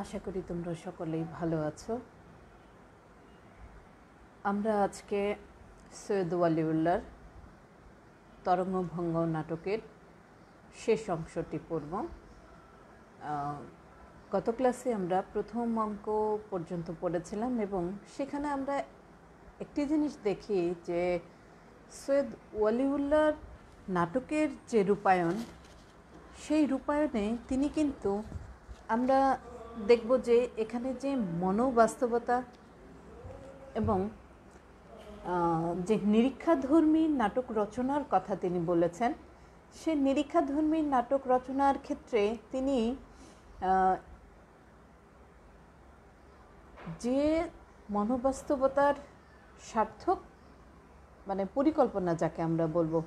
আশা করি তোমরা সকলেই ভালো আছো আমরা আজকে সৈয়দ ওয়ালিউল্লার তরঙ্গভঙ্গ নাটকের শেষ অংশটি পড়ব গত ক্লাসে আমরা প্রথম অঙ্ক পর্যন্ত পড়েছিলাম এবং সেখানে আমরা একটি জিনিস দেখি যে সৈয়দ ওয়ালিউল্লার নাটকের যে রূপায়ণ সেই রূপায়ণে তিনি কিন্তু আমরা দেখব যে এখানে যে মনোবাস্তবতা এবং যে নিরীক্ষাধর্মী নাটক রচনার কথা তিনি বলেছেন সে নিরীক্ষাধর্মী নাটক রচনার ক্ষেত্রে তিনি যে মনোবাস্তবতার সার্থক মানে পরিকল্পনা যাকে আমরা বলবো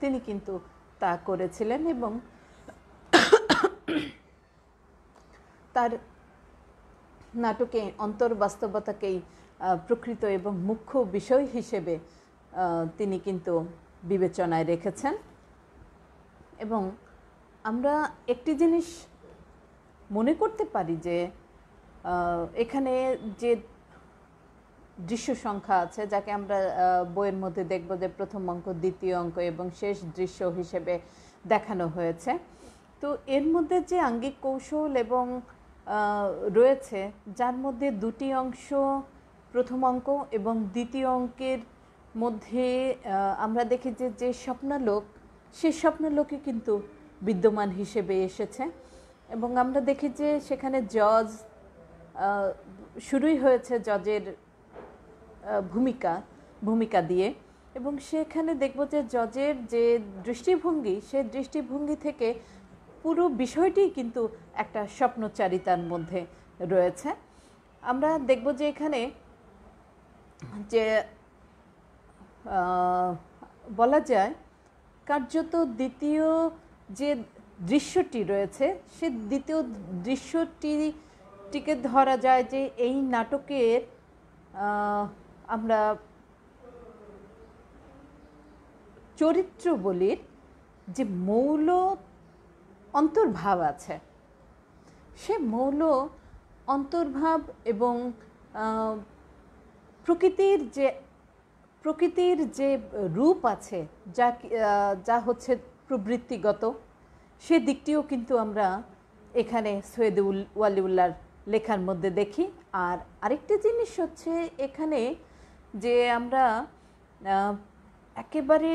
তিনি কিন্তু তা করেছিলেন এবং তার নাটকে অন্তর্বাস্তবতাকেই প্রকৃত এবং মুখ্য বিষয় হিসেবে তিনি কিন্তু বিবেচনায় রেখেছেন এবং আমরা একটি জিনিস মনে করতে পারি যে এখানে যে দৃশ্য সংখ্যা আছে যাকে আমরা বইয়ের মধ্যে দেখব যে প্রথম অঙ্ক দ্বিতীয় অঙ্ক এবং শেষ দৃশ্য হিসেবে দেখানো হয়েছে তো এর মধ্যে যে আঙ্গিক কৌশল এবং রয়েছে যার মধ্যে দুটি অংশ প্রথম অঙ্ক এবং দ্বিতীয় অঙ্কের মধ্যে আমরা দেখি যে যে স্বপ্নালোক সে স্বপ্নালোকে কিন্তু বিদ্যমান হিসেবে এসেছে এবং আমরা দেখি যে সেখানে জজ শুরুই হয়েছে জজের ভূমিকা ভূমিকা দিয়ে এবং সেখানে দেখব যে জজের যে দৃষ্টিভঙ্গি সে দৃষ্টিভঙ্গি থেকে পুরো বিষয়টি কিন্তু একটা স্বপ্নচারিতার মধ্যে রয়েছে আমরা দেখব যে এখানে যে বলা যায় কার্যত দ্বিতীয় যে দৃশ্যটি রয়েছে সে দ্বিতীয় দৃশ্যটিটিকে ধরা যায় যে এই নাটকের আমরা চরিত্র বলির যে মৌল অন্তর্ভাব আছে সে মৌল অন্তর্ভাব এবং প্রকৃতির যে প্রকৃতির যে রূপ আছে যা যা হচ্ছে প্রবৃত্তিগত সে দিকটিও কিন্তু আমরা এখানে সৈয়দ ওয়ালিউল্লার লেখার মধ্যে দেখি আর আরেকটি জিনিস হচ্ছে এখানে যে আমরা একেবারে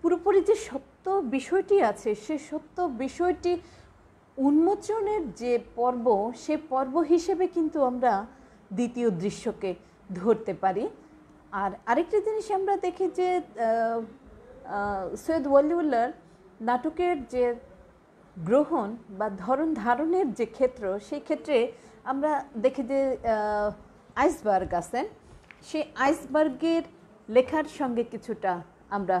পুরোপুরি যে সত্য বিষয়টি আছে সে সত্য বিষয়টি উন্মোচনের যে পর্ব সে পর্ব হিসেবে কিন্তু আমরা দ্বিতীয় দৃশ্যকে ধরতে পারি আর আরেকটি জিনিস আমরা দেখি যে সৈয়দ ওয়ালিউল্লার নাটকের যে গ্রহণ বা ধরন ধারণের যে ক্ষেত্র সেই ক্ষেত্রে আমরা দেখি যে আইসবার্গ আছেন সেই আইসবার্গের লেখার সঙ্গে কিছুটা আমরা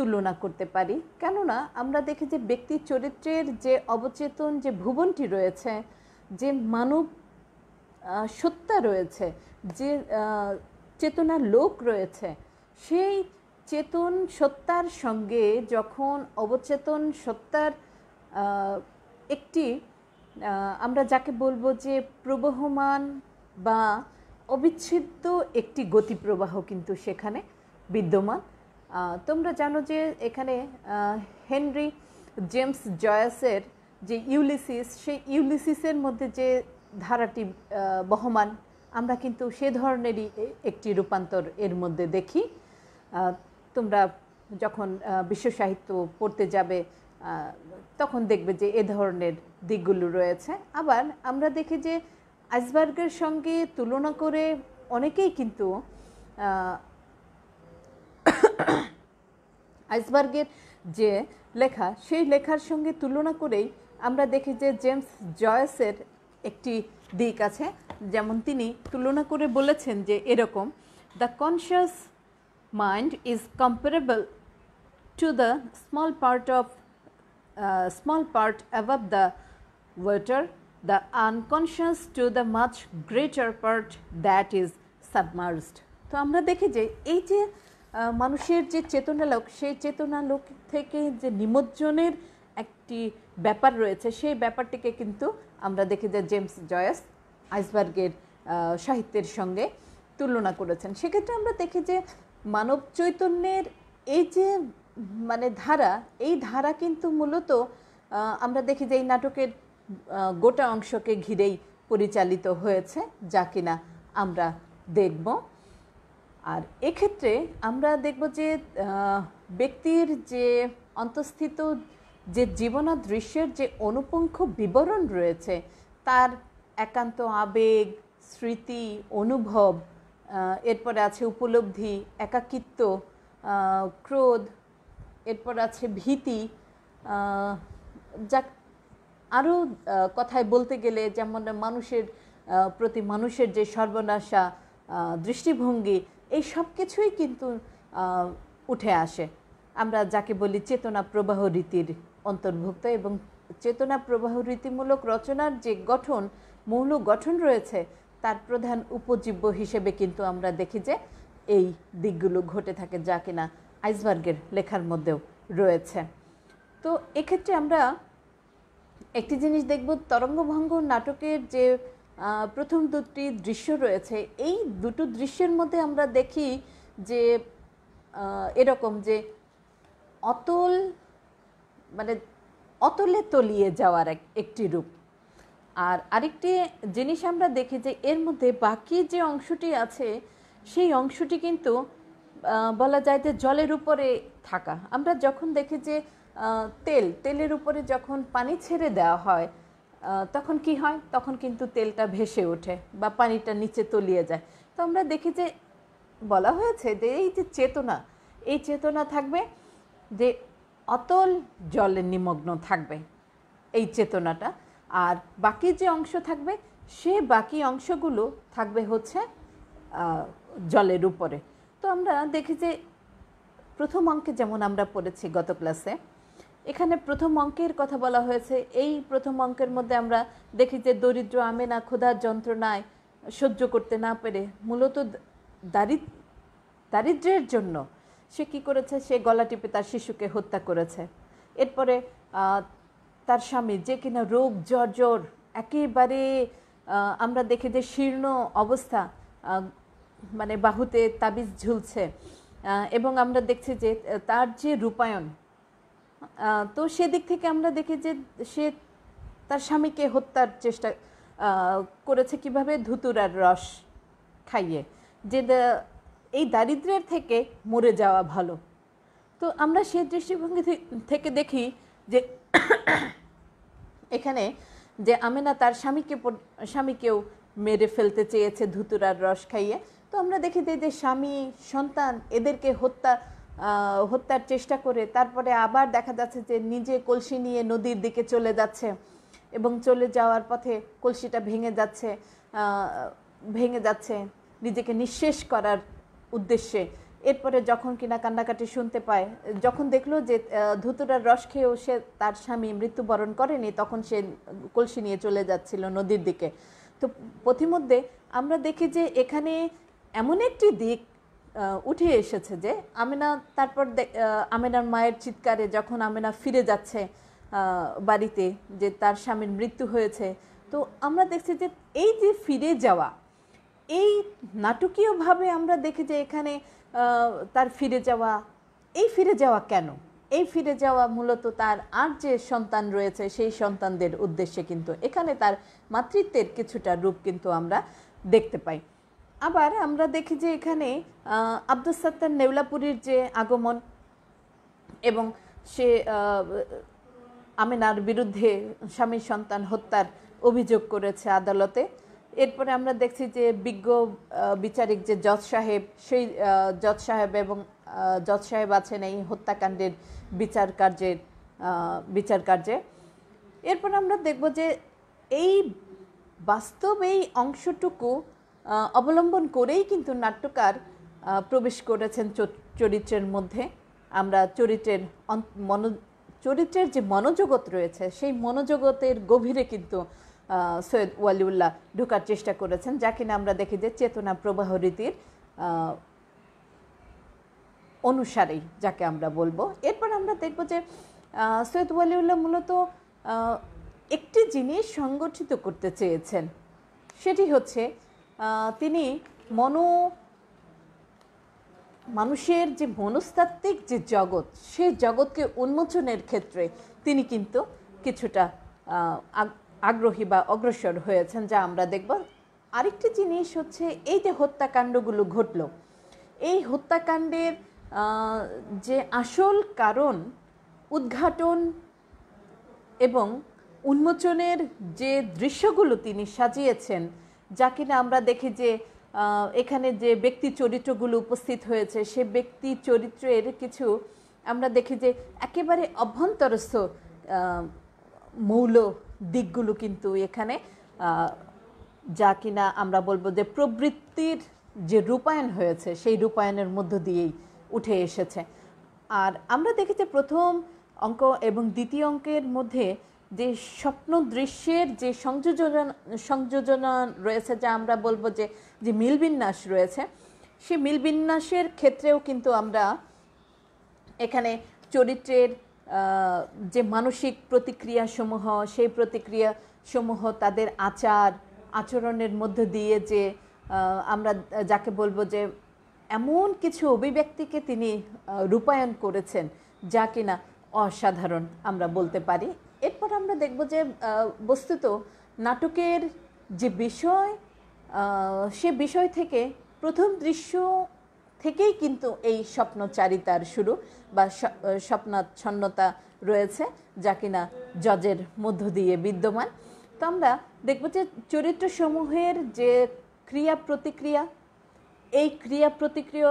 তুলনা করতে পারি কেননা আমরা দেখি যে ব্যক্তির চরিত্রের যে অবচেতন যে ভুবনটি রয়েছে যে মানব সত্তা রয়েছে যে চেতনা লোক রয়েছে সেই চেতন সত্তার সঙ্গে যখন অবচেতন সত্তার একটি আমরা যাকে বলবো যে প্রবহমান বা অবিচ্ছেদ্য একটি গতিপ্রবাহ কিন্তু সেখানে বিদ্যমান তোমরা জানো যে এখানে হেনরি জেমস জয়াসের যে ইউলিসিস সেই ইউলিসিসের মধ্যে যে ধারাটি বহমান আমরা কিন্তু সে ধরনেরই একটি রূপান্তর এর মধ্যে দেখি তোমরা যখন বিশ্ব সাহিত্য পড়তে যাবে তখন দেখবে যে এ ধরনের দিকগুলো রয়েছে আবার আমরা দেখি যে আইসবার্গের সঙ্গে তুলনা করে অনেকেই কিন্তু আইসবার্গের যে লেখা সেই লেখার সঙ্গে তুলনা করেই আমরা দেখি যে জেমস জয়েসের একটি দিক আছে যেমন তিনি তুলনা করে বলেছেন যে এরকম the conscious mind is comparable to the small part of small part above the water the unconscious to the much greater part that is submerged তো আমরা দেখি যে এই যে মানুষের যে চেতনালোক সেই চেতনালোক থেকে যে নিমজ্জনের একটি ব্যাপার রয়েছে সেই ব্যাপারটিকে কিন্তু আমরা দেখি যে জেমস জয়াস আইসবার্গের সাহিত্যের সঙ্গে তুলনা করেছেন সেক্ষেত্রে আমরা দেখি যে মানব চৈতন্যের এই যে মানে ধারা এই ধারা কিন্তু মূলত আমরা দেখি যে এই নাটকের গোটা অংশকে ঘিরেই পরিচালিত হয়েছে যা কিনা আমরা দেখব আর এক্ষেত্রে আমরা দেখব যে ব্যক্তির যে অন্তঃস্থিত যে জীবনা দৃশ্যের যে অনুপুঙ্খ বিবরণ রয়েছে তার একান্ত আবেগ স্মৃতি অনুভব এরপরে আছে উপলব্ধি একাকিত্ব ক্রোধ এরপর আছে ভীতি যা আরও কথায় বলতে গেলে যেমন মানুষের প্রতি মানুষের যে সর্বনাশা দৃষ্টিভঙ্গি এই সব কিছুই কিন্তু উঠে আসে আমরা যাকে বলি চেতনা প্রবাহ রীতির অন্তর্ভুক্ত এবং চেতনা প্রবাহ রীতিমূলক রচনার যে গঠন মৌল গঠন রয়েছে তার প্রধান উপজীব্য হিসেবে কিন্তু আমরা দেখি যে এই দিকগুলো ঘটে থাকে যা কিনা আইসবার্গের লেখার মধ্যেও রয়েছে তো এক্ষেত্রে আমরা একটি জিনিস দেখব তরঙ্গভঙ্গ নাটকের যে প্রথম দুটি দৃশ্য রয়েছে এই দুটো দৃশ্যের মধ্যে আমরা দেখি যে এরকম যে অতল মানে অতলে তলিয়ে যাওয়ার একটি রূপ আর আরেকটি জিনিস আমরা দেখি যে এর মধ্যে বাকি যে অংশটি আছে সেই অংশটি কিন্তু বলা যায় যে জলের উপরে থাকা আমরা যখন দেখি যে তেল তেলের উপরে যখন পানি ছেড়ে দেওয়া হয় তখন কি হয় তখন কিন্তু তেলটা ভেসে ওঠে বা পানিটা নিচে তলিয়ে যায় তো আমরা দেখি যে বলা হয়েছে যে এই যে চেতনা এই চেতনা থাকবে যে অতল জলে নিমগ্ন থাকবে এই চেতনাটা আর বাকি যে অংশ থাকবে সে বাকি অংশগুলো থাকবে হচ্ছে জলের উপরে তো আমরা দেখি যে প্রথম অঙ্কে যেমন আমরা পড়েছি গত ক্লাসে এখানে প্রথম অঙ্কের কথা বলা হয়েছে এই প্রথম অঙ্কের মধ্যে আমরা দেখি যে দরিদ্র আমে না ক্ষুধার যন্ত্রণায় সহ্য করতে না পেরে মূলত দারিদ্র দারিদ্র্যের জন্য সে কি করেছে সে গলা টিপে তার শিশুকে হত্যা করেছে এরপরে তার স্বামী যে কিনা রোগ জর্জর একেবারে আমরা দেখি যে শীর্ণ অবস্থা মানে বাহুতে তাবিজ ঝুলছে এবং আমরা দেখছি যে তার যে রূপায়ণ তো সেদিক থেকে আমরা দেখি যে সে তার স্বামীকে হত্যার চেষ্টা করেছে কিভাবে ধুতুরার রস খাইয়ে যে এই দারিদ্রের থেকে মরে যাওয়া ভালো তো আমরা সেই দৃষ্টিভঙ্গি থেকে দেখি যে এখানে যে আমেনা তার স্বামীকে স্বামীকেও মেরে ফেলতে চেয়েছে ধুতুরার রস খাইয়ে তো আমরা দেখি যে স্বামী সন্তান এদেরকে হত্যা হত্যার চেষ্টা করে তারপরে আবার দেখা যাচ্ছে যে নিজে কলসি নিয়ে নদীর দিকে চলে যাচ্ছে এবং চলে যাওয়ার পথে কলসিটা ভেঙে যাচ্ছে ভেঙে যাচ্ছে নিজেকে নিঃশেষ করার উদ্দেশ্যে এরপরে যখন কিনা কান্নাকাটি শুনতে পায় যখন দেখলো যে ধুতুরার রস খেয়েও সে তার স্বামী মৃত্যুবরণ করেনি তখন সে কলসি নিয়ে চলে যাচ্ছিল নদীর দিকে তো প্রতিমধ্যে আমরা দেখি যে এখানে এমন একটি দিক উঠে এসেছে যে আমেনা তারপর আমেনার মায়ের চিৎকারে যখন আমেনা ফিরে যাচ্ছে বাড়িতে যে তার স্বামীর মৃত্যু হয়েছে তো আমরা দেখছি যে এই যে ফিরে যাওয়া এই নাটকীয়ভাবে আমরা দেখি যে এখানে তার ফিরে যাওয়া এই ফিরে যাওয়া কেন এই ফিরে যাওয়া মূলত তার আর যে সন্তান রয়েছে সেই সন্তানদের উদ্দেশ্যে কিন্তু এখানে তার মাতৃত্বের কিছুটা রূপ কিন্তু আমরা দেখতে পাই আবার আমরা দেখি যে এখানে আব্দুল সাত্তার নেওলাপুরীর যে আগমন এবং সে আমিনার বিরুদ্ধে স্বামী সন্তান হত্যার অভিযোগ করেছে আদালতে এরপরে আমরা দেখছি যে বিজ্ঞ বিচারিক যে জজ সাহেব সেই জজ সাহেব এবং জজ সাহেব আছেন এই হত্যাকাণ্ডের বিচার কার্যের বিচার কার্যে এরপর আমরা দেখব যে এই বাস্তব এই অংশটুকু অবলম্বন করেই কিন্তু নাট্যকার প্রবেশ করেছেন চরিত্রের মধ্যে আমরা চরিত্রের মনো চরিত্রের যে মনোজগৎ রয়েছে সেই মনোজগতের গভীরে কিন্তু সৈয়দ ওয়ালিউল্লাহ ঢোকার চেষ্টা করেছেন যা কিনা আমরা দেখি যে চেতনা প্রবাহ রীতির অনুসারেই যাকে আমরা বলবো এরপর আমরা দেখব যে সৈয়দ ওয়ালিউল্লাহ মূলত একটি জিনিস সংগঠিত করতে চেয়েছেন সেটি হচ্ছে তিনি মনো মানুষের যে মনস্তাত্ত্বিক যে জগৎ সেই জগৎকে উন্মোচনের ক্ষেত্রে তিনি কিন্তু কিছুটা আগ্রহী বা অগ্রসর হয়েছেন যা আমরা দেখব আরেকটি জিনিস হচ্ছে এই যে হত্যাকাণ্ডগুলো ঘটল এই হত্যাকাণ্ডের যে আসল কারণ উদ্ঘাটন এবং উন্মোচনের যে দৃশ্যগুলো তিনি সাজিয়েছেন যা কিনা আমরা দেখি যে এখানে যে ব্যক্তি চরিত্রগুলো উপস্থিত হয়েছে সে ব্যক্তি চরিত্রের কিছু আমরা দেখি যে একেবারে অভ্যন্তরস্থ মৌল দিকগুলো কিন্তু এখানে যা কিনা আমরা বলবো যে প্রবৃত্তির যে রূপায়ণ হয়েছে সেই রূপায়ণের মধ্য দিয়েই উঠে এসেছে আর আমরা দেখি যে প্রথম অঙ্ক এবং দ্বিতীয় অঙ্কের মধ্যে যে স্বপ্ন দৃশ্যের যে সংযোজন সংযোজনা রয়েছে যা আমরা বলবো যে যে মিলবিন্যাস রয়েছে সে মিলবিন্যাসের ক্ষেত্রেও কিন্তু আমরা এখানে চরিত্রের যে মানসিক প্রতিক্রিয়াসমূহ সেই প্রতিক্রিয়া সমূহ তাদের আচার আচরণের মধ্য দিয়ে যে আমরা যাকে বলবো যে এমন কিছু অভিব্যক্তিকে তিনি রূপায়ণ করেছেন যা কিনা অসাধারণ আমরা বলতে পারি এরপর আমরা দেখব যে বস্তুত নাটকের যে বিষয় সে বিষয় থেকে প্রথম দৃশ্য থেকেই কিন্তু এই স্বপ্নচারিতার শুরু বা স্বপ্নাচ্ছন্নতা রয়েছে যা কিনা জজের মধ্য দিয়ে বিদ্যমান তো আমরা দেখব যে চরিত্রসমূহের যে ক্রিয়া প্রতিক্রিয়া এই ক্রিয়া প্রতিক্রিয়া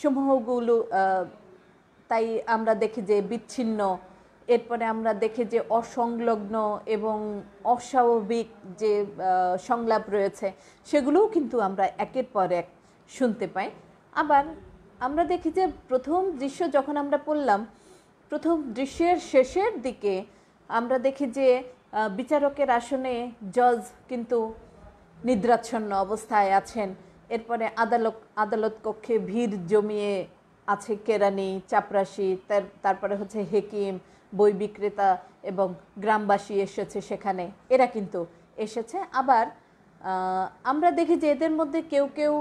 সমূহগুলো তাই আমরা দেখি যে বিচ্ছিন্ন এরপরে আমরা দেখি যে অসংলগ্ন এবং অস্বাভাবিক যে সংলাপ রয়েছে সেগুলোও কিন্তু আমরা একের পর এক শুনতে পাই আবার আমরা দেখি যে প্রথম দৃশ্য যখন আমরা পড়লাম প্রথম দৃশ্যের শেষের দিকে আমরা দেখি যে বিচারকের আসনে জজ কিন্তু নিদ্রাচ্ছন্ন অবস্থায় আছেন এরপরে আদালত আদালত কক্ষে ভিড় জমিয়ে আছে কেরানি চাপরাশি তারপরে হচ্ছে হেকিম বই বিক্রেতা এবং গ্রামবাসী এসেছে সেখানে এরা কিন্তু এসেছে আবার আমরা দেখি যে এদের মধ্যে কেউ কেউ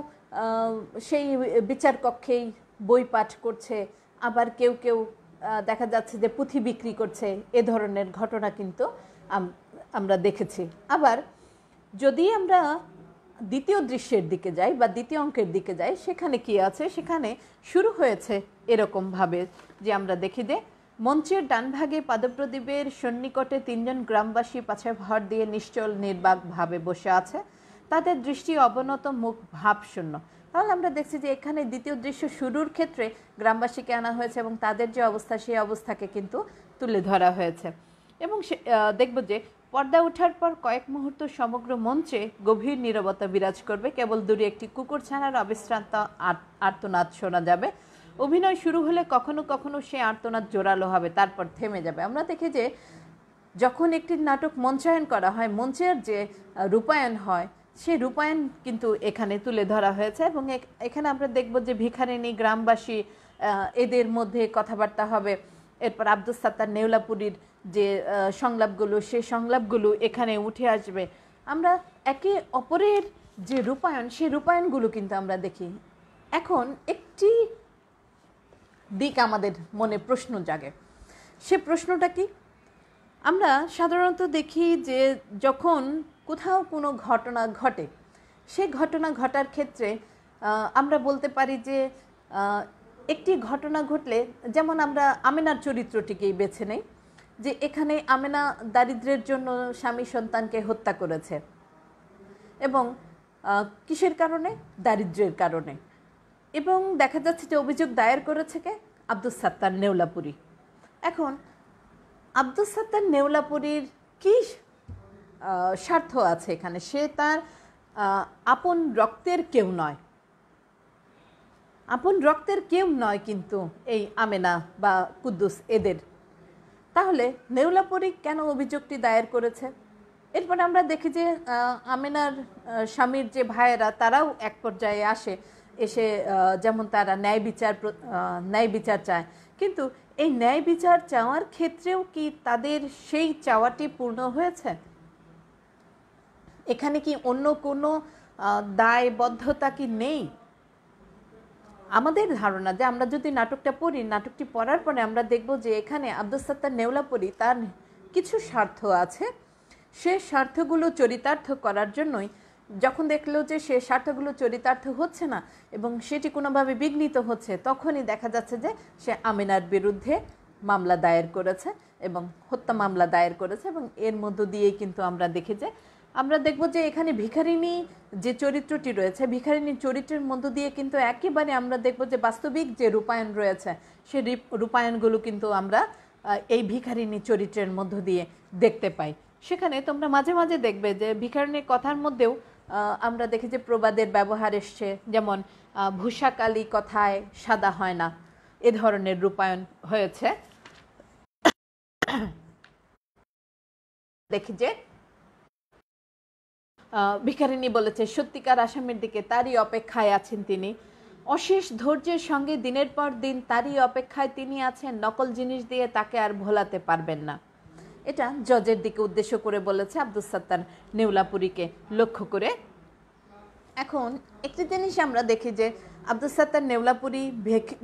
সেই বিচার কক্ষেই বই পাঠ করছে আবার কেউ কেউ দেখা যাচ্ছে যে পুঁথি বিক্রি করছে এ ধরনের ঘটনা কিন্তু আমরা দেখেছি আবার যদি আমরা দ্বিতীয় দৃশ্যের দিকে যাই বা দ্বিতীয় অঙ্কের দিকে যাই সেখানে কি আছে সেখানে শুরু হয়েছে এরকমভাবে যে আমরা দেখি যে মঞ্চের ডানভাগে পাদপ্রদীপের সন্নিকটে তিনজন গ্রামবাসী পাছে ভর দিয়ে নিশ্চল নির্বাকভাবে বসে আছে তাদের দৃষ্টি অবনত মুখ ভাবশূন্য তাহলে আমরা দেখছি যে এখানে দ্বিতীয় দৃশ্য শুরুর ক্ষেত্রে গ্রামবাসীকে আনা হয়েছে এবং তাদের যে অবস্থা সেই অবস্থাকে কিন্তু তুলে ধরা হয়েছে এবং দেখব যে পর্দা ওঠার পর কয়েক মুহূর্ত সমগ্র মঞ্চে গভীর নিরবতা বিরাজ করবে কেবল দূরে একটি কুকুর ছানার অবিশ্রান্ত আর্তনাদ শোনা যাবে অভিনয় শুরু হলে কখনো কখনো সে আর্তনাদ জোরালো হবে তারপর থেমে যাবে আমরা দেখি যে যখন একটি নাটক মঞ্চায়ন করা হয় মঞ্চের যে রূপায়ণ হয় সে রূপায়ণ কিন্তু এখানে তুলে ধরা হয়েছে এবং এখানে আমরা দেখব যে ভিখারিণী গ্রামবাসী এদের মধ্যে কথাবার্তা হবে এরপর আব্দুল সাত্তার নেওলাপুরির যে সংলাপগুলো সে সংলাপগুলো এখানে উঠে আসবে আমরা একে অপরের যে রূপায়ণ সে রূপায়ণগুলো কিন্তু আমরা দেখি এখন একটি দিক আমাদের মনে প্রশ্ন জাগে সে প্রশ্নটা কি আমরা সাধারণত দেখি যে যখন কোথাও কোনো ঘটনা ঘটে সে ঘটনা ঘটার ক্ষেত্রে আমরা বলতে পারি যে একটি ঘটনা ঘটলে যেমন আমরা আমেনার চরিত্রটিকেই বেছে নেই যে এখানে আমেনা দারিদ্রের জন্য স্বামী সন্তানকে হত্যা করেছে এবং কিসের কারণে দারিদ্রের কারণে এবং দেখা যাচ্ছে যে অভিযোগ দায়ের করেছে কে আব্দুল সাত্তার নেওলাপুরি এখন আব্দুল সাত্তার নেওলাপুরীর কি স্বার্থ আছে এখানে সে তার আপন রক্তের কেউ নয় আপন রক্তের কেউ নয় কিন্তু এই আমেনা বা কুদ্দুস এদের তাহলে নেওলাপুরি কেন অভিযোগটি দায়ের করেছে এরপর আমরা দেখি যে আমেনার স্বামীর যে ভাইয়েরা তারাও এক পর্যায়ে আসে এসে যেমন তারা ন্যায় বিচার ন্যায় বিচার চায় কিন্তু এই ন্যায় বিচার চাওয়ার ক্ষেত্রেও কি তাদের সেই চাওয়াটি পূর্ণ হয়েছে এখানে কি অন্য কোনো দায়বদ্ধতা কি নেই আমাদের ধারণা যে আমরা যদি নাটকটা পড়ি নাটকটি পড়ার পরে আমরা দেখব যে এখানে আব্দুল সত্তার পড়ি তার কিছু স্বার্থ আছে সে স্বার্থগুলো চরিতার্থ করার জন্যই যখন দেখলো যে সে স্বার্থগুলো চরিতার্থ হচ্ছে না এবং সেটি কোনোভাবে বিঘ্নিত হচ্ছে তখনই দেখা যাচ্ছে যে সে আমিনার বিরুদ্ধে মামলা দায়ের করেছে এবং হত্যা মামলা দায়ের করেছে এবং এর মধ্য দিয়েই কিন্তু আমরা দেখি যে আমরা দেখব যে এখানে ভিখারিণী যে চরিত্রটি রয়েছে ভিখারিণী চরিত্রের মধ্য দিয়ে কিন্তু একেবারে আমরা দেখব যে বাস্তবিক যে রূপায়ণ রয়েছে সে রূপায়ণগুলো কিন্তু আমরা এই ভিখারিণী চরিত্রের মধ্য দিয়ে দেখতে পাই সেখানে তোমরা মাঝে মাঝে দেখবে যে ভিখারিণীর কথার মধ্যেও আমরা দেখি যে প্রবাদের ব্যবহার এসছে যেমন ভূষাকালী কথায় সাদা হয় না এ ধরনের রূপায়ণ হয়েছে দেখি যে ভিখারিণী বলেছে সত্যিকার আসামের দিকে তারই অপেক্ষায় আছেন তিনি অশেষ ধৈর্যের সঙ্গে দিনের পর দিন তারই অপেক্ষায় তিনি আছেন নকল জিনিস দিয়ে তাকে আর ভোলাতে পারবেন না এটা জজের দিকে উদ্দেশ্য করে বলেছে আব্দুল সাত্তার নেউলাপুরীকে লক্ষ্য করে এখন একটি জিনিস আমরা দেখি যে আব্দুল সাত্তার নেওলাপুরী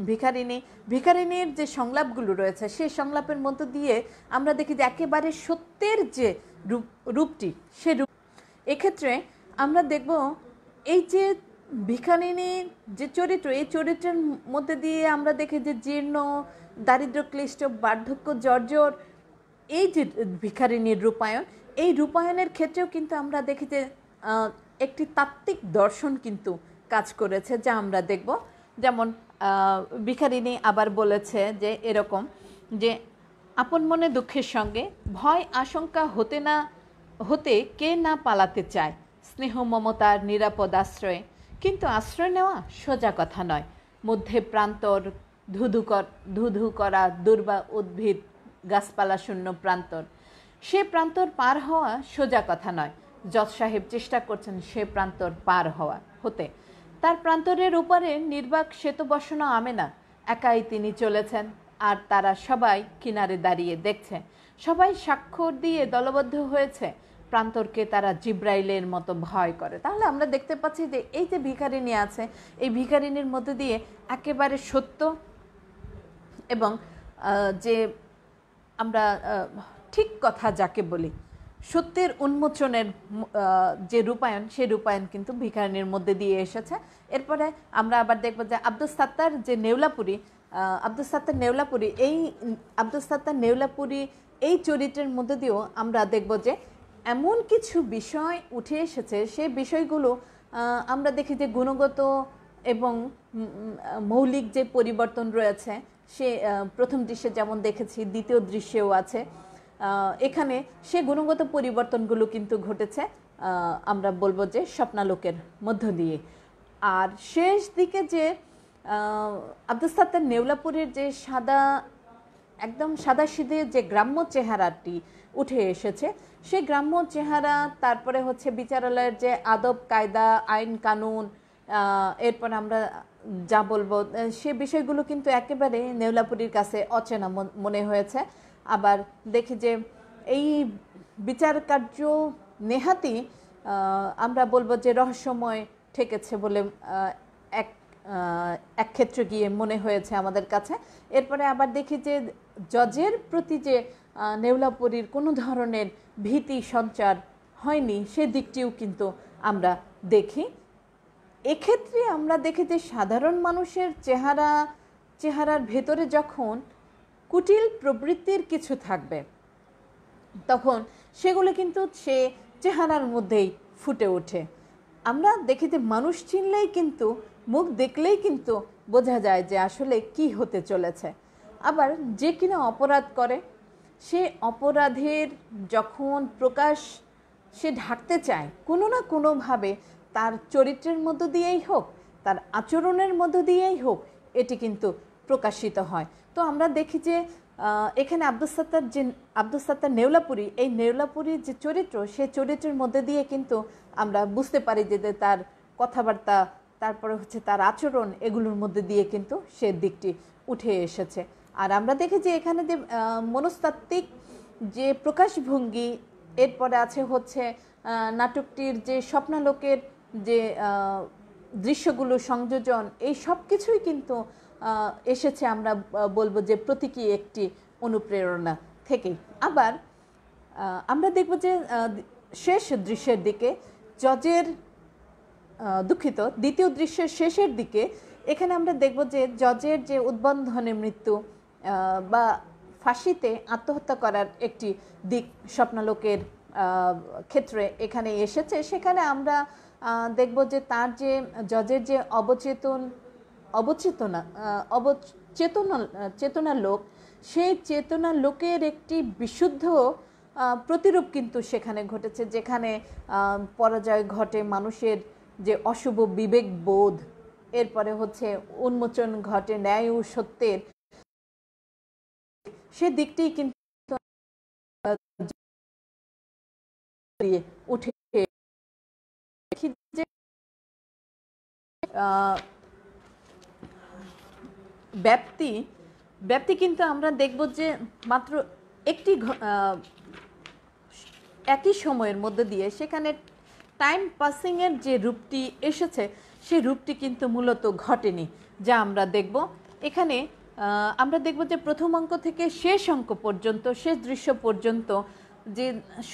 ভিখারিণী ভিখারিণীর যে সংলাপগুলো রয়েছে সেই সংলাপের মধ্য দিয়ে আমরা দেখি যে একেবারে সত্যের যে রূপ রূপটি সে রূপ এক্ষেত্রে আমরা দেখব এই যে ভিখারিণীর যে চরিত্র এই চরিত্রের মধ্যে দিয়ে আমরা দেখি যে জীর্ণ দারিদ্র ক্লিষ্ট বার্ধক্য জর্জর এই যে ভিখারিণীর রূপায়ণ এই রূপায়ণের ক্ষেত্রেও কিন্তু আমরা দেখি যে একটি তাত্ত্বিক দর্শন কিন্তু কাজ করেছে যা আমরা দেখব যেমন ভিখারিণী আবার বলেছে যে এরকম যে আপন মনে দুঃখের সঙ্গে ভয় আশঙ্কা হতে না হতে কে না পালাতে চায় স্নেহ মমতার নিরাপদ আশ্রয়ে কিন্তু আশ্রয় নেওয়া সোজা কথা নয় মধ্যে প্রান্তর ধুধু ধুধু করা দুর্বা উদ্ভিদ গাছপালা শূন্য প্রান্তর সে প্রান্তর পার হওয়া সোজা কথা নয় জজ সাহেব চেষ্টা করছেন সে প্রান্তর পার হওয়া হতে তার প্রান্তরের উপরে নির্বাক আমে না একাই তিনি চলেছেন আর তারা সবাই কিনারে দাঁড়িয়ে দেখছে সবাই স্বাক্ষর দিয়ে দলবদ্ধ হয়েছে প্রান্তরকে তারা জিব্রাইলের মতো ভয় করে তাহলে আমরা দেখতে পাচ্ছি যে এই যে ভিখারিণী আছে এই ভিখারিণীর মধ্যে দিয়ে একেবারে সত্য এবং যে আমরা ঠিক কথা যাকে বলি সত্যের উন্মোচনের যে রূপায়ণ সেই রূপায়ণ কিন্তু ভিখারিনীর মধ্যে দিয়ে এসেছে এরপরে আমরা আবার দেখব যে আব্দুল সাত্তার যে নেউলাপুরি আব্দুল সাত্তার নেউলাপুরি এই আব্দুল সাত্তার নেউলাপুরি এই চরিত্রের মধ্যে দিয়েও আমরা দেখব যে এমন কিছু বিষয় উঠে এসেছে সে বিষয়গুলো আমরা দেখি যে গুণগত এবং মৌলিক যে পরিবর্তন রয়েছে সে প্রথম দৃশ্যে যেমন দেখেছি দ্বিতীয় দৃশ্যেও আছে এখানে সে গুণগত পরিবর্তনগুলো কিন্তু ঘটেছে আমরা বলবো যে স্বপ্নালোকের মধ্য দিয়ে আর শেষ দিকে যে আব্দুল সাত্তার নেওলাপুরের যে সাদা একদম সাদা সিধে যে গ্রাম্য চেহারাটি উঠে এসেছে সেই গ্রাম্য চেহারা তারপরে হচ্ছে বিচারালয়ের যে আদব কায়দা আইন কানুন এরপর আমরা যা বলবো সে বিষয়গুলো কিন্তু একেবারে নেওলাপুরির কাছে অচেনা মনে হয়েছে আবার দেখি যে এই বিচার কার্য নেহাতি আমরা বলবো যে রহস্যময় ঠেকেছে বলে এক এক ক্ষেত্রে গিয়ে মনে হয়েছে আমাদের কাছে এরপরে আবার দেখি যে জজের প্রতি যে নেওলাপুরীর কোনো ধরনের ভীতি সঞ্চার হয়নি সে দিকটিও কিন্তু আমরা দেখি এক্ষেত্রে আমরা দেখি যে সাধারণ মানুষের চেহারা চেহারার ভেতরে যখন কুটিল প্রবৃত্তির কিছু থাকবে তখন সেগুলো কিন্তু সে চেহারার মধ্যেই ফুটে ওঠে আমরা দেখি যে মানুষ চিনলেই কিন্তু মুখ দেখলেই কিন্তু বোঝা যায় যে আসলে কি হতে চলেছে আবার যে কিনা অপরাধ করে সে অপরাধের যখন প্রকাশ সে ঢাকতে চায় কোনো না কোনোভাবে তার চরিত্রের মধ্য দিয়েই হোক তার আচরণের মধ্য দিয়েই হোক এটি কিন্তু প্রকাশিত হয় তো আমরা দেখি যে এখানে আব্দুল সাত্তার যে আব্দুল সাত্তার নেওলাপুরি এই নেওলাপুরির যে চরিত্র সে চরিত্রের মধ্যে দিয়ে কিন্তু আমরা বুঝতে পারি যে তার কথাবার্তা তারপরে হচ্ছে তার আচরণ এগুলোর মধ্যে দিয়ে কিন্তু সে দিকটি উঠে এসেছে আর আমরা দেখি যে এখানে যে মনস্তাত্ত্বিক যে প্রকাশভঙ্গি এরপরে আছে হচ্ছে নাটকটির যে স্বপ্নালোকের যে দৃশ্যগুলো সংযোজন এই সব কিছুই কিন্তু এসেছে আমরা বলবো যে প্রতীকী একটি অনুপ্রেরণা থেকে আবার আমরা দেখব যে শেষ দৃশ্যের দিকে জজের দুঃখিত দ্বিতীয় দৃশ্যের শেষের দিকে এখানে আমরা দেখব যে জজের যে উদ্বন্ধনে মৃত্যু বা ফাঁসিতে আত্মহত্যা করার একটি দিক স্বপ্নালোকের ক্ষেত্রে এখানে এসেছে সেখানে আমরা দেখব যে তার যে জজের যে অবচেতন অবচেতনা অবচেতনা চেতনা লোক সেই চেতনা লোকের একটি বিশুদ্ধ প্রতিরূপ কিন্তু সেখানে ঘটেছে যেখানে পরাজয় ঘটে মানুষের যে অশুভ বিবেক বোধ এরপরে হচ্ছে উন্মোচন ঘটে ন্যায় ও সত্যের সে দিকটি কিন্তু উঠে দেখি যে ব্যাপ্তি ব্যাপ্তি কিন্তু আমরা দেখব যে মাত্র একটি একই সময়ের মধ্যে দিয়ে সেখানে টাইম পাসিংয়ের যে রূপটি এসেছে সেই রূপটি কিন্তু মূলত ঘটেনি যা আমরা দেখব এখানে আমরা দেখব যে প্রথম অঙ্ক থেকে শেষ অঙ্ক পর্যন্ত শেষ দৃশ্য পর্যন্ত যে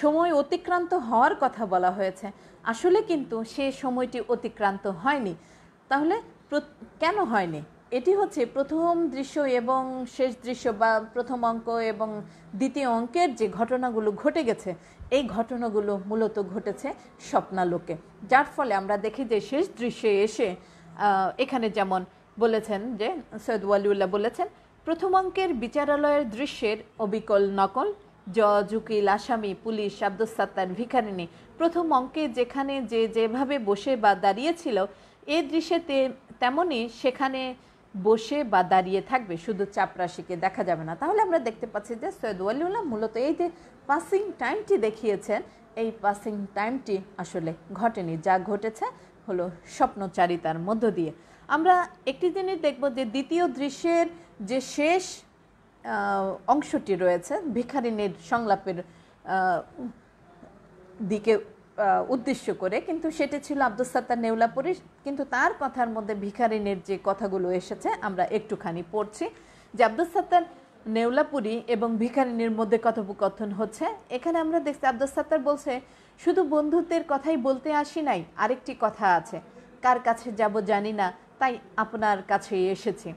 সময় অতিক্রান্ত হওয়ার কথা বলা হয়েছে আসলে কিন্তু সে সময়টি অতিক্রান্ত হয়নি তাহলে কেন হয়নি এটি হচ্ছে প্রথম দৃশ্য এবং শেষ দৃশ্য বা প্রথম অঙ্ক এবং দ্বিতীয় অঙ্কের যে ঘটনাগুলো ঘটে গেছে এই ঘটনাগুলো মূলত ঘটেছে স্বপ্নালোকে যার ফলে আমরা দেখি যে শেষ দৃশ্যে এসে এখানে যেমন বলেছেন যে সৈয়দ ওয়ালিউল্লাহ বলেছেন প্রথম অঙ্কের বিচারালয়ের দৃশ্যের অবিকল নকল জুকিল আসামি পুলিশ আব্দুল সাত্তার ভিখারিনী প্রথম অঙ্কে যেখানে যে যেভাবে বসে বা দাঁড়িয়েছিল এ দৃশ্যে তেমনই সেখানে বসে বা দাঁড়িয়ে থাকবে শুধু চাপরাশিকে দেখা যাবে না তাহলে আমরা দেখতে পাচ্ছি যে সৈয়দ ওয়ালিউল্লাহ মূলত এই যে পাসিং টাইমটি দেখিয়েছেন এই পাসিং টাইমটি আসলে ঘটেনি যা ঘটেছে হলো স্বপ্নচারিতার মধ্য দিয়ে আমরা একটি জিনিস দেখব যে দ্বিতীয় দৃশ্যের যে শেষ অংশটি রয়েছে ভিখারিনের সংলাপের দিকে উদ্দেশ্য করে কিন্তু সেটি ছিল আব্দুল সাত্তার নেউলাপুরীর কিন্তু তার কথার মধ্যে ভিখারিনের যে কথাগুলো এসেছে আমরা একটুখানি পড়ছি যে আব্দুল সাত্তার নেউলাপুরী এবং ভিখারিনীর মধ্যে কথোপকথন হচ্ছে এখানে আমরা দেখছি আব্দুল সাত্তার বলছে শুধু বন্ধুত্বের কথাই বলতে আসি নাই আরেকটি কথা আছে কার কাছে যাব জানি না তাই আপনার কাছে এসেছি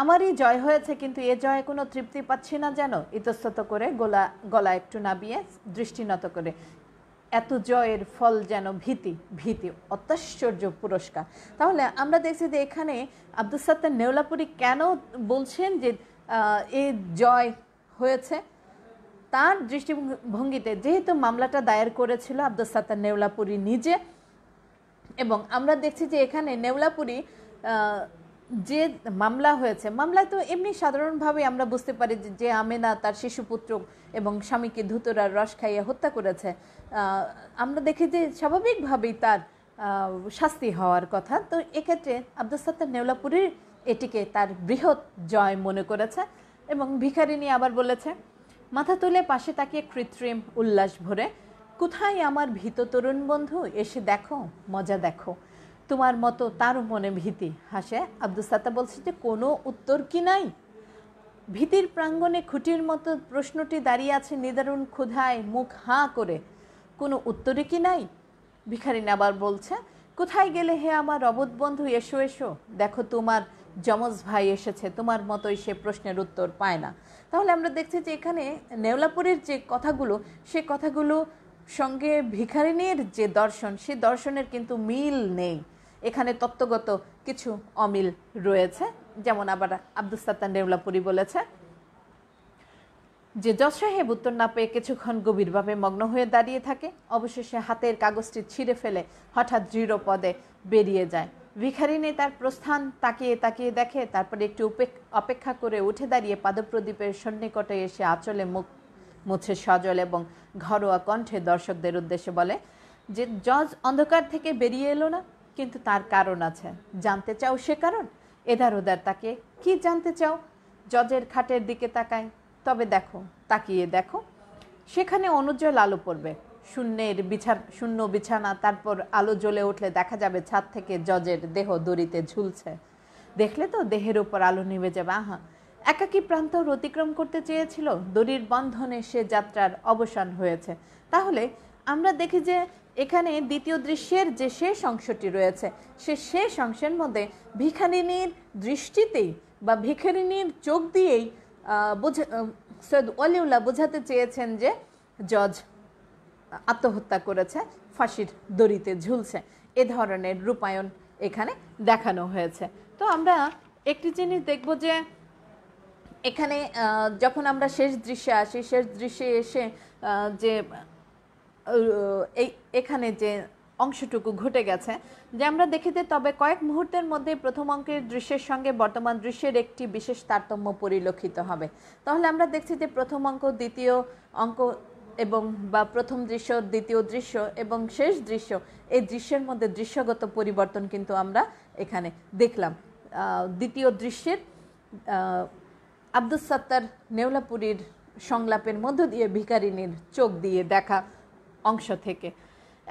আমারই জয় হয়েছে কিন্তু এ জয়ে কোনো তৃপ্তি পাচ্ছি না যেন ইতস্তত করে গলা গলা একটু নাবিয়ে দৃষ্টিনত করে এত জয়ের ফল যেন ভীতি ভীতি অত্যাশ্চর্য পুরস্কার তাহলে আমরা দেখছি যে এখানে আব্দুল সত্তার নেওলাপুরি কেন বলছেন যে এ জয় হয়েছে তার দৃষ্টিভঙ্গিতে যেহেতু মামলাটা দায়ের করেছিল আব্দুল সত্তার নেওলাপুরি নিজে এবং আমরা দেখছি যে এখানে নেওলাপুরি যে মামলা হয়েছে মামলায় তো এমনি সাধারণভাবে আমরা বুঝতে পারি যে আমেনা তার শিশুপুত্র এবং স্বামীকে ধুতরার রস খাইয়ে হত্যা করেছে আমরা দেখি যে স্বাভাবিকভাবেই তার শাস্তি হওয়ার কথা তো এক্ষেত্রে আব্দুল সাত্তার নেওলাপুরের এটিকে তার বৃহৎ জয় মনে করেছে এবং ভিখারিনী আবার বলেছে মাথা তুলে পাশে তাকিয়ে কৃত্রিম উল্লাস ভরে কোথায় আমার ভীত তরুণ বন্ধু এসে দেখো মজা দেখো তোমার মতো তারও মনে ভীতি হাসে আব্দুল সাত্তা বলছে যে কোনো উত্তর কি নাই ভীতির প্রাঙ্গণে খুঁটির মতো প্রশ্নটি দাঁড়িয়ে আছে নিদারুণ ক্ষুধায় মুখ হাঁ করে কোনো উত্তরে কি নাই ভিখারিন আবার বলছে কোথায় গেলে হে আমার অবধ বন্ধু এসো এসো দেখো তোমার যমজ ভাই এসেছে তোমার মতোই সে প্রশ্নের উত্তর পায় না তাহলে আমরা দেখছি যে এখানে নেওলাপুরের যে কথাগুলো সে কথাগুলো সঙ্গে ভিখারিনীর যে দর্শন সে দর্শনের কিন্তু মিল নেই এখানে তত্ত্বগত কিছু অমিল রয়েছে যেমন আবার আব্দুল সাত্তান ডেমলাপুরি বলেছে যে জজ সাহেব উত্তর না পেয়ে কিছুক্ষণ গভীরভাবে মগ্ন হয়ে দাঁড়িয়ে থাকে অবশেষে হাতের কাগজটি ছিঁড়ে ফেলে হঠাৎ দৃঢ় পদে বেরিয়ে যায় ভিখারিনে তার প্রস্থান তাকিয়ে তাকিয়ে দেখে তারপরে একটু অপেক্ষা করে উঠে দাঁড়িয়ে পাদপ্রদীপের সন্নিকটে এসে আঁচলে মুখ মুছে সজল এবং ঘরোয়া কণ্ঠে দর্শকদের উদ্দেশ্যে বলে যে জজ অন্ধকার থেকে বেরিয়ে এলো না কিন্তু তার কারণ আছে জানতে চাও সে কারণ এধার ওধার তাকে কি জানতে চাও জজের খাটের দিকে তাকায় তবে দেখো তাকিয়ে দেখো সেখানে অনুজ্জ্বল আলো পড়বে শূন্যের বিছান শূন্য বিছানা তারপর আলো জ্বলে উঠলে দেখা যাবে ছাদ থেকে জজের দেহ দড়িতে ঝুলছে দেখলে তো দেহের উপর আলো নিভে যাবে আহা একাকী প্রান্তর অতিক্রম করতে চেয়েছিল দড়ির বন্ধনে সে যাত্রার অবসান হয়েছে তাহলে আমরা দেখি যে এখানে দ্বিতীয় দৃশ্যের যে শেষ অংশটি রয়েছে সে শেষ অংশের মধ্যে ভিখারিনীর দৃষ্টিতেই বা ভিখারিনীর চোখ দিয়েই বোঝা সৈয়দ অলিউল্লাহ বোঝাতে চেয়েছেন যে জজ আত্মহত্যা করেছে ফাঁসির দড়িতে ঝুলছে এ ধরনের রূপায়ণ এখানে দেখানো হয়েছে তো আমরা একটি জিনিস দেখব যে এখানে যখন আমরা শেষ দৃশ্যে আসি শেষ দৃশ্যে এসে যে এই এখানে যে অংশটুকু ঘটে গেছে যে আমরা দেখিতে তবে কয়েক মুহূর্তের মধ্যে প্রথম অঙ্কের দৃশ্যের সঙ্গে বর্তমান দৃশ্যের একটি বিশেষ তারতম্য পরিলক্ষিত হবে তাহলে আমরা দেখছি যে প্রথম অঙ্ক দ্বিতীয় অঙ্ক এবং বা প্রথম দৃশ্য দ্বিতীয় দৃশ্য এবং শেষ দৃশ্য এই দৃশ্যের মধ্যে দৃশ্যগত পরিবর্তন কিন্তু আমরা এখানে দেখলাম দ্বিতীয় দৃশ্যের আব্দুস সাত্তার নেওলাপুরীর সংলাপের মধ্য দিয়ে ভিকারিনীর চোখ দিয়ে দেখা অংশ থেকে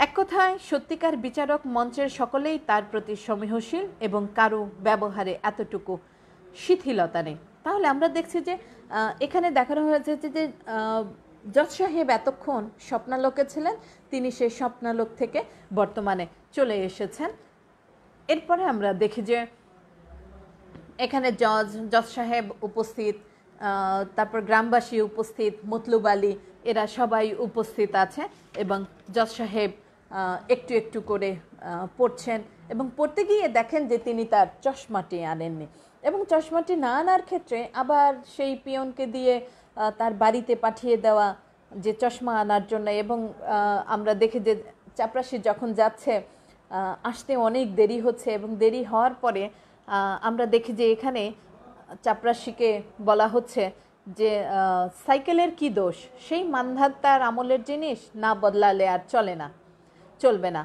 এক কথায় সত্যিকার বিচারক মঞ্চের সকলেই তার প্রতি সমীহশীল এবং কারো ব্যবহারে এতটুকু শিথিলতা নেই তাহলে আমরা দেখছি যে এখানে দেখানো হয়েছে যে জজ সাহেব এতক্ষণ স্বপ্নালোকে ছিলেন তিনি সেই স্বপ্নালোক থেকে বর্তমানে চলে এসেছেন এরপরে আমরা দেখি যে এখানে জজ জজ সাহেব উপস্থিত তারপর গ্রামবাসী উপস্থিত মতলুব আলী এরা সবাই উপস্থিত আছে এবং জজ সাহেব একটু একটু করে পড়ছেন এবং পড়তে গিয়ে দেখেন যে তিনি তার চশমাটি আনেননি এবং চশমাটি না আনার ক্ষেত্রে আবার সেই পিয়নকে দিয়ে তার বাড়িতে পাঠিয়ে দেওয়া যে চশমা আনার জন্য এবং আমরা দেখি যে চাপরাশি যখন যাচ্ছে আসতে অনেক দেরি হচ্ছে এবং দেরি হওয়ার পরে আমরা দেখি যে এখানে চাপরাশিকে বলা হচ্ছে যে সাইকেলের কি দোষ সেই মান্ধাত্মার আমলের জিনিস না বদলালে আর চলে না চলবে না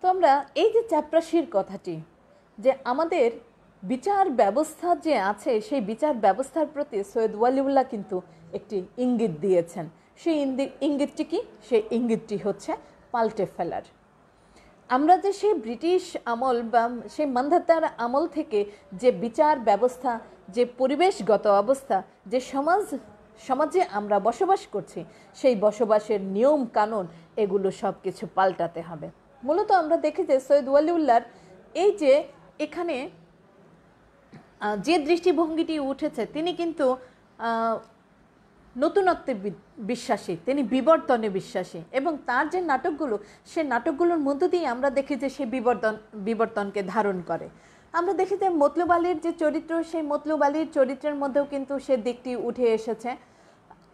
তো আমরা এই যে চাপরাশির কথাটি যে আমাদের বিচার ব্যবস্থা যে আছে সেই বিচার ব্যবস্থার প্রতি সৈয়দ ওয়ালিউল্লাহ কিন্তু একটি ইঙ্গিত দিয়েছেন সেই ইঙ্গিতটি কি সেই ইঙ্গিতটি হচ্ছে পাল্টে ফেলার আমরা যে সেই ব্রিটিশ আমল বা সেই মান্ধাতার আমল থেকে যে বিচার ব্যবস্থা যে পরিবেশগত অবস্থা যে সমাজ সমাজে আমরা বসবাস করছি সেই বসবাসের নিয়ম কানুন এগুলো সব কিছু পাল্টাতে হবে মূলত আমরা দেখি যে সৈয়দ ওয়ালিউল্লার এই যে এখানে যে দৃষ্টিভঙ্গিটি উঠেছে তিনি কিন্তু নতুনত্বে বিশ্বাসী তিনি বিবর্তনে বিশ্বাসী এবং তার যে নাটকগুলো সে নাটকগুলোর মধ্য দিয়ে আমরা দেখি যে সে বিবর্তন বিবর্তনকে ধারণ করে আমরা দেখি যে মতলব আলীর যে চরিত্র সেই মতলব আলীর চরিত্রের মধ্যেও কিন্তু সে দিকটি উঠে এসেছে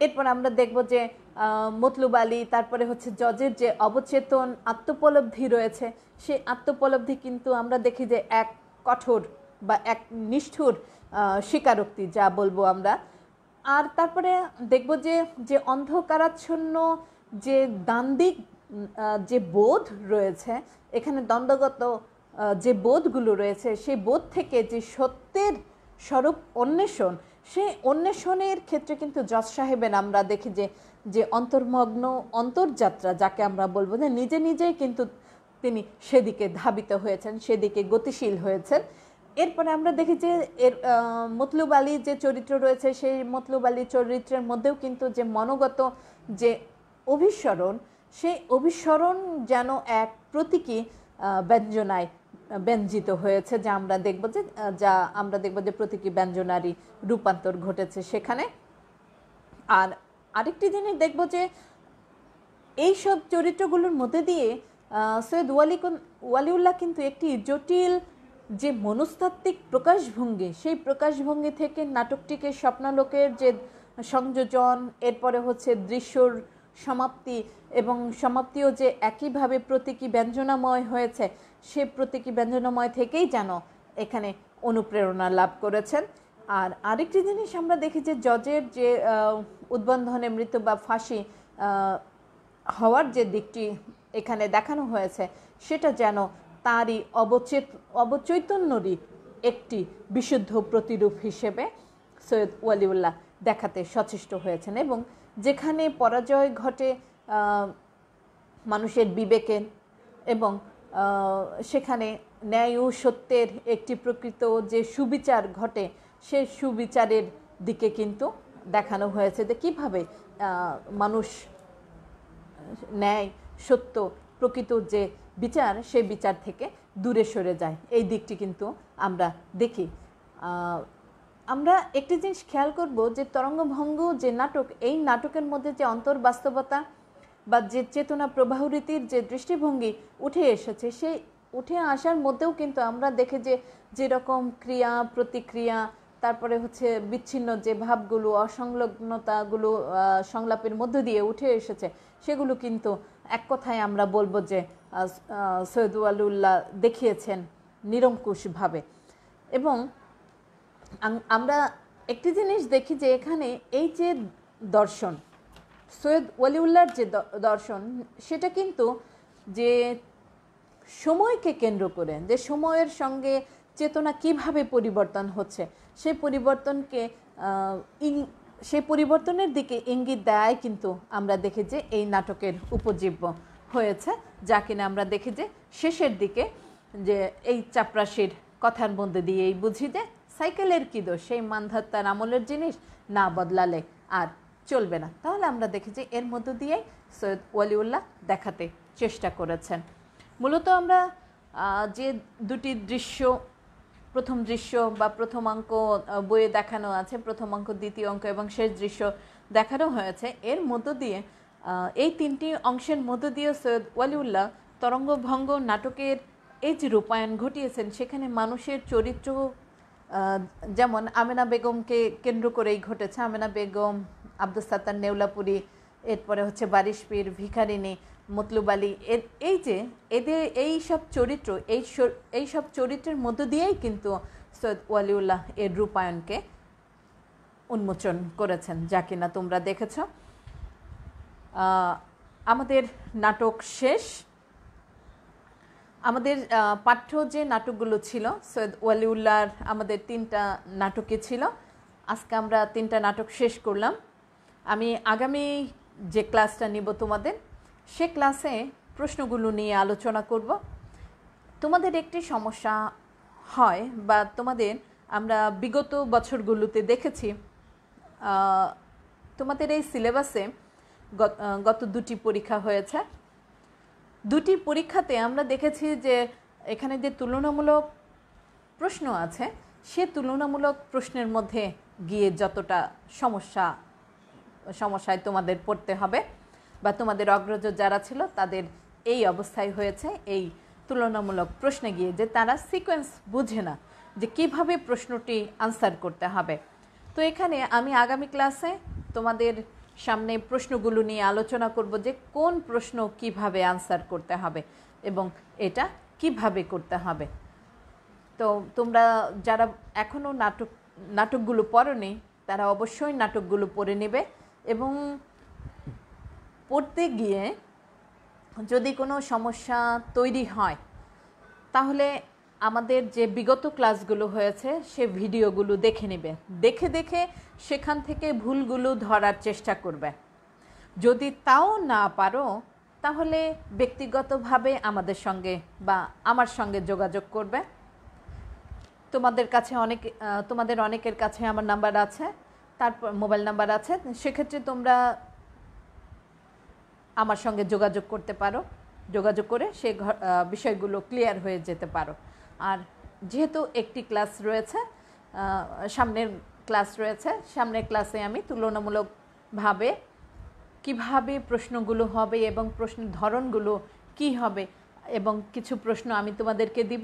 এরপর আমরা দেখব যে মতলুব আলী তারপরে হচ্ছে জজের যে অবচেতন আত্মপলব্ধি রয়েছে সেই আত্মপলব্ধি কিন্তু আমরা দেখি যে এক কঠোর বা এক নিষ্ঠুর স্বীকারোক্তি যা বলবো আমরা আর তারপরে দেখব যে যে অন্ধকারাচ্ছন্ন যে দান্দিক যে বোধ রয়েছে এখানে দ্বন্দ্বগত যে বোধগুলো রয়েছে সেই বোধ থেকে যে সত্যের স্বরূপ অন্বেষণ সেই অন্বেষণের ক্ষেত্রে কিন্তু জজ সাহেবের আমরা দেখি যে যে অন্তর্মগ্ন অন্তর্যাত্রা যাকে আমরা বলবো যে নিজে নিজেই কিন্তু তিনি সেদিকে ধাবিত হয়েছেন সেদিকে গতিশীল হয়েছেন এরপরে আমরা দেখি যে এর মতলুব আলী যে চরিত্র রয়েছে সেই মতলুব আলী চরিত্রের মধ্যেও কিন্তু যে মনোগত যে অভিসরণ সেই অভিসরণ যেন এক প্রতীকী ব্যঞ্জনায় ব্যঞ্জিত হয়েছে যা আমরা দেখব যে যা আমরা দেখব যে প্রতীকী ব্যঞ্জনারী রূপান্তর ঘটেছে সেখানে আর আরেকটি জিনিস দেখব যে এই সব চরিত্রগুলোর মধ্যে দিয়ে সৈয়দ ওয়ালি ওয়ালিউল্লাহ কিন্তু একটি জটিল যে মনস্তাত্ত্বিক প্রকাশভঙ্গি সেই প্রকাশভঙ্গি থেকে নাটকটিকে স্বপ্নালোকের যে সংযোজন এরপরে হচ্ছে দৃশ্যর সমাপ্তি এবং সমাপ্তিও যে একইভাবে প্রতীকী ব্যঞ্জনাময় হয়েছে সে প্রতীকী ব্যঞ্জনাময় থেকেই যেন এখানে অনুপ্রেরণা লাভ করেছেন আর আরেকটি জিনিস আমরা দেখি যে জজের যে উদ্বন্ধনে মৃত্যু বা ফাঁসি হওয়ার যে দিকটি এখানে দেখানো হয়েছে সেটা যেন তারই অবচেত অবচৈতন্যরই একটি বিশুদ্ধ প্রতিরূপ হিসেবে সৈয়দ ওয়ালিউল্লাহ দেখাতে সচেষ্ট হয়েছেন এবং যেখানে পরাজয় ঘটে মানুষের বিবেকের এবং সেখানে ন্যায় ও সত্যের একটি প্রকৃত যে সুবিচার ঘটে সে সুবিচারের দিকে কিন্তু দেখানো হয়েছে যে কীভাবে মানুষ ন্যায় সত্য প্রকৃত যে বিচার সে বিচার থেকে দূরে সরে যায় এই দিকটি কিন্তু আমরা দেখি আমরা একটি জিনিস খেয়াল করব যে তরঙ্গভঙ্গ যে নাটক এই নাটকের মধ্যে যে অন্তর্বাস্তবতা বা যে চেতনা প্রবাহরীতির যে দৃষ্টিভঙ্গি উঠে এসেছে সেই উঠে আসার মধ্যেও কিন্তু আমরা দেখে যে যেরকম ক্রিয়া প্রতিক্রিয়া তারপরে হচ্ছে বিচ্ছিন্ন যে ভাবগুলো অসংলগ্নতাগুলো সংলাপের মধ্য দিয়ে উঠে এসেছে সেগুলো কিন্তু এক কথায় আমরা বলবো যে সৈয়দ আলুল্লাহ দেখিয়েছেন নিরঙ্কুশভাবে এবং আমরা একটি জিনিস দেখি যে এখানে এই যে দর্শন সৈয়দ ওয়ালিউল্লাহর যে দর্শন সেটা কিন্তু যে সময়কে কেন্দ্র করে যে সময়ের সঙ্গে চেতনা কিভাবে পরিবর্তন হচ্ছে সেই পরিবর্তনকে সেই পরিবর্তনের দিকে ইঙ্গিত দেয় কিন্তু আমরা দেখি যে এই নাটকের উপজীব্য হয়েছে যা কিনা আমরা দেখি যে শেষের দিকে যে এই চাপরাশির কথার মধ্যে দিয়েই বুঝি যে সাইকেলের কি দোষ সেই মানধাত্তার আমলের জিনিস না বদলালে আর চলবে না তাহলে আমরা দেখি যে এর মধ্য দিয়েই সৈয়দ ওয়ালিউল্লাহ দেখাতে চেষ্টা করেছেন মূলত আমরা যে দুটি দৃশ্য প্রথম দৃশ্য বা প্রথম অঙ্ক বইয়ে দেখানো আছে প্রথম অঙ্ক দ্বিতীয় অঙ্ক এবং শেষ দৃশ্য দেখানো হয়েছে এর মধ্য দিয়ে এই তিনটি অংশের মধ্য দিয়ে সৈয়দ ওয়ালিউল্লাহ তরঙ্গভঙ্গ নাটকের এই যে রূপায়ণ ঘটিয়েছেন সেখানে মানুষের চরিত্র যেমন আমেনা বেগমকে কেন্দ্র করেই ঘটেছে আমেনা বেগম আব্দুল সাত্তার নেউলাপুরি এরপরে হচ্ছে বারিশপির ভিখারিণী ভিখারিনী মতলুব আলী এই যে এদের এই সব চরিত্র এই এই সব চরিত্রের মধ্য দিয়েই কিন্তু সৈয়দ ওয়ালিউল্লাহ এর রূপায়ণকে উন্মোচন করেছেন যা কিনা তোমরা দেখেছ আমাদের নাটক শেষ আমাদের পাঠ্য যে নাটকগুলো ছিল সৈয়দ ওয়ালিউল্লাহর আমাদের তিনটা নাটকে ছিল আজকে আমরা তিনটা নাটক শেষ করলাম আমি আগামী যে ক্লাসটা নিব তোমাদের সে ক্লাসে প্রশ্নগুলো নিয়ে আলোচনা করব তোমাদের একটি সমস্যা হয় বা তোমাদের আমরা বিগত বছরগুলোতে দেখেছি তোমাদের এই সিলেবাসে গত দুটি পরীক্ষা হয়েছে দুটি পরীক্ষাতে আমরা দেখেছি যে এখানে যে তুলনামূলক প্রশ্ন আছে সে তুলনামূলক প্রশ্নের মধ্যে গিয়ে যতটা সমস্যা সমস্যায় তোমাদের পড়তে হবে বা তোমাদের অগ্রজ যারা ছিল তাদের এই অবস্থায় হয়েছে এই তুলনামূলক প্রশ্নে গিয়ে যে তারা সিকোয়েন্স বুঝে না যে কিভাবে প্রশ্নটি আনসার করতে হবে তো এখানে আমি আগামী ক্লাসে তোমাদের সামনে প্রশ্নগুলো নিয়ে আলোচনা করব যে কোন প্রশ্ন কিভাবে আনসার করতে হবে এবং এটা কিভাবে করতে হবে তো তোমরা যারা এখনও নাটক নাটকগুলো পড়নি তারা অবশ্যই নাটকগুলো পড়ে নেবে এবং পড়তে গিয়ে যদি কোনো সমস্যা তৈরি হয় তাহলে আমাদের যে বিগত ক্লাসগুলো হয়েছে সে ভিডিওগুলো দেখে নেবে দেখে দেখে সেখান থেকে ভুলগুলো ধরার চেষ্টা করবে যদি তাও না পারো তাহলে ব্যক্তিগতভাবে আমাদের সঙ্গে বা আমার সঙ্গে যোগাযোগ করবে তোমাদের কাছে অনেক তোমাদের অনেকের কাছে আমার নাম্বার আছে তারপর মোবাইল নাম্বার আছে সেক্ষেত্রে তোমরা আমার সঙ্গে যোগাযোগ করতে পারো যোগাযোগ করে সে বিষয়গুলো ক্লিয়ার হয়ে যেতে পারো আর যেহেতু একটি ক্লাস রয়েছে সামনের ক্লাস রয়েছে সামনের ক্লাসে আমি তুলনামূলকভাবে কিভাবে প্রশ্নগুলো হবে এবং প্রশ্নের ধরনগুলো কি হবে এবং কিছু প্রশ্ন আমি তোমাদেরকে দিব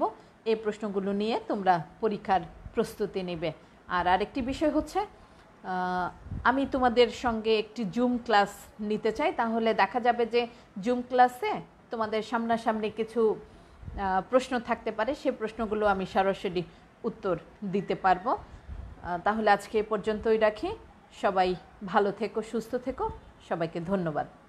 এই প্রশ্নগুলো নিয়ে তোমরা পরীক্ষার প্রস্তুতি নেবে আর আরেকটি বিষয় হচ্ছে আমি তোমাদের সঙ্গে একটি জুম ক্লাস নিতে চাই তাহলে দেখা যাবে যে জুম ক্লাসে তোমাদের সামনাসামনি কিছু প্রশ্ন থাকতে পারে সে প্রশ্নগুলো আমি সরাসরি উত্তর দিতে পারবো তাহলে আজকে এ পর্যন্তই রাখি সবাই ভালো থেকো সুস্থ থেকো সবাইকে ধন্যবাদ